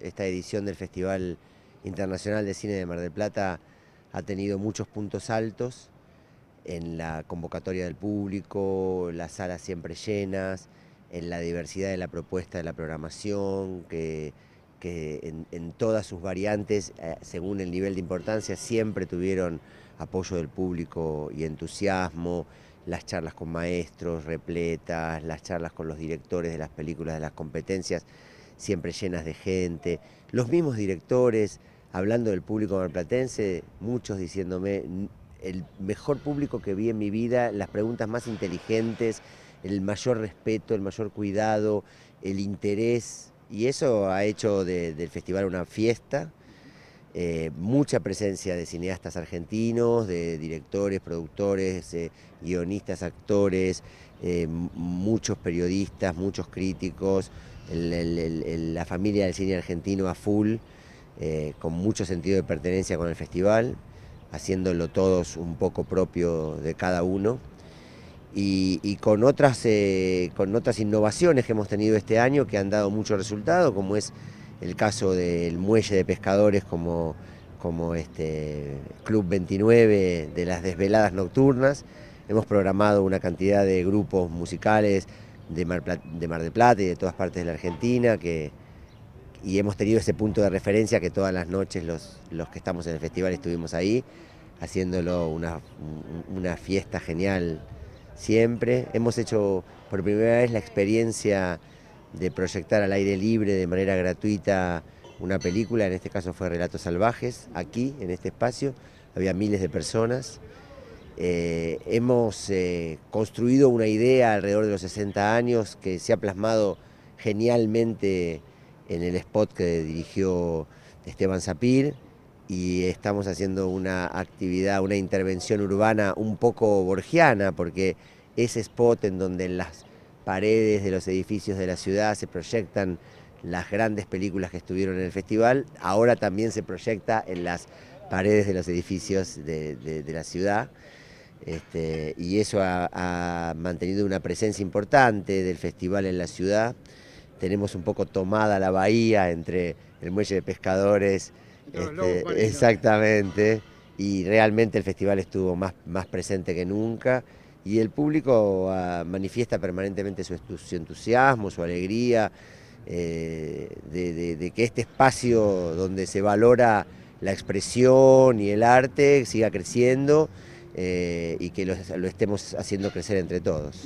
Esta edición del Festival Internacional de Cine de Mar del Plata ha tenido muchos puntos altos en la convocatoria del público, las salas siempre llenas, en la diversidad de la propuesta de la programación, que, en, todas sus variantes, eh, según el nivel de importancia, siempre tuvieron apoyo del público y entusiasmo, las charlas con maestros repletas, las charlas con los directores de las películas, de las competencias siempre llenas de gente, los mismos directores, hablando del público marplatense, muchos diciéndome el mejor público que vi en mi vida, las preguntas más inteligentes, el mayor respeto, el mayor cuidado, el interés, y eso ha hecho del festival una fiesta eh, mucha presencia de cineastas argentinos, de directores, productores, eh, guionistas, actores, eh, muchos periodistas, muchos críticos, la familia del cine argentino a full, con mucho sentido de pertenencia con el festival, haciéndolo todos un poco propio de cada uno. Y, con, otras, con otras innovaciones que hemos tenido este año que han dado mucho resultado, como es el caso del muelle de pescadores como, como este Club 29 de las desveladas nocturnas. Hemos programado una cantidad de grupos musicales de Mar, de del Plata y de todas partes de la Argentina que, y hemos tenido ese punto de referencia que todas las noches los, que estamos en el festival estuvimos ahí, haciéndolo una, una fiesta genial siempre. Hemos hecho por primera vez la experiencia de proyectar al aire libre de manera gratuita una película, en este caso fue Relatos Salvajes, aquí, en este espacio, había miles de personas. Eh, hemos eh, construido una idea alrededor de los 60 años que se ha plasmado genialmente en el spot que dirigió Esteban Zapir, y estamos haciendo una actividad, una intervención urbana un poco borgiana, porque ese spot en donde las paredes de los edificios de la ciudad se proyectan las grandes películas que estuvieron en el festival, ahora también se proyecta en las paredes de los edificios de, la ciudad. Este, y eso ha, mantenido una presencia importante del festival en la ciudad. Tenemos un poco tomada la bahía entre el muelle de pescadores, este, exactamente, y realmente el festival estuvo más, más presente que nunca y el público ah, manifiesta permanentemente su, entusiasmo, su alegría eh, de, que este espacio donde se valora la expresión y el arte siga creciendo eh, y que lo estemos haciendo crecer entre todos.